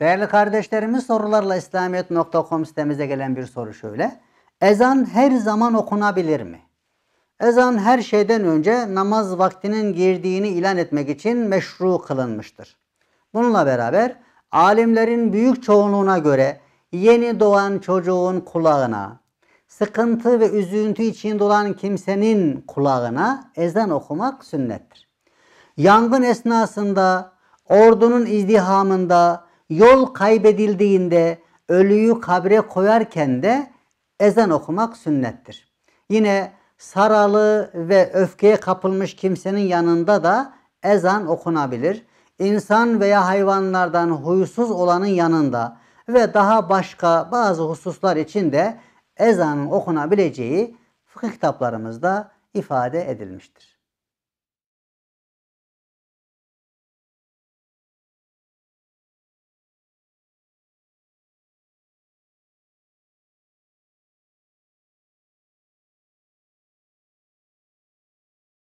Değerli kardeşlerimiz sorularla İslamiyet.com sitemize gelen bir soru şöyle. Ezan her zaman okunabilir mi? Ezan her şeyden önce namaz vaktinin girdiğini ilan etmek için meşru kılınmıştır. Bununla beraber alimlerin büyük çoğunluğuna göre yeni doğan çocuğun kulağına, sıkıntı ve üzüntü içinde olan kimsenin kulağına ezan okumak sünnettir. Yangın esnasında, ordunun izdihamında, Yol kaybedildiğinde ölüyü kabre koyarken de ezan okumak sünnettir. Yine saralı ve öfkeye kapılmış kimsenin yanında da ezan okunabilir. İnsan veya hayvanlardan huysuz olanın yanında ve daha başka bazı hususlar için de ezanın okunabileceği fıkıh kitaplarımızda ifade edilmiştir.